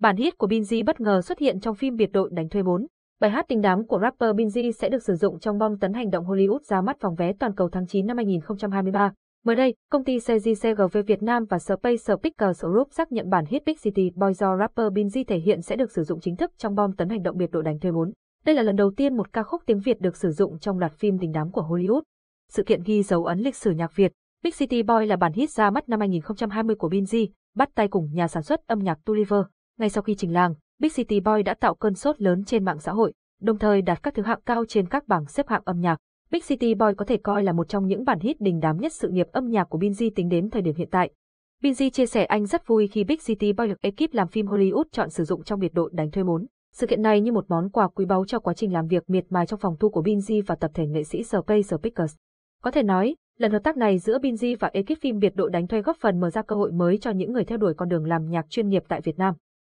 Bản hit của Binz bất ngờ xuất hiện trong phim Biệt đội đánh thuê 4. Bài hát tình đám của rapper Binz sẽ được sử dụng trong bom tấn hành động Hollywood ra mắt phòng vé toàn cầu tháng 9 năm 2023. Mới đây, công ty CGCGV Việt Nam và Space Pictures Group xác nhận bản hit Big City Boy do rapper Binz thể hiện sẽ được sử dụng chính thức trong bom tấn hành động biệt đội đánh thuê 4. Đây là lần đầu tiên một ca khúc tiếng Việt được sử dụng trong loạt phim tình đám của Hollywood. Sự kiện ghi dấu ấn lịch sử nhạc Việt. Big City Boy là bản hit ra mắt năm 2020 của Binz, bắt tay cùng nhà sản xuất âm nhạc Tuliver. Ngay sau khi trình làng, Big City Boy đã tạo cơn sốt lớn trên mạng xã hội, đồng thời đạt các thứ hạng cao trên các bảng xếp hạng âm nhạc. Big City Boy có thể coi là một trong những bản hit đình đám nhất sự nghiệp âm nhạc của Binz tính đến thời điểm hiện tại. Binz chia sẻ anh rất vui khi Big City Boy được ekip làm phim Hollywood chọn sử dụng trong biệt đội đánh thuê muốn. Sự kiện này như một món quà quý báu cho quá trình làm việc miệt mài trong phòng thu của Binz và tập thể nghệ sĩ Space Pickers. Có thể nói, lần hợp tác này giữa Binz và ekip phim biệt đội đánh thuê góp phần mở ra cơ hội mới cho những người theo đuổi con đường làm nhạc chuyên nghiệp tại Việt Nam.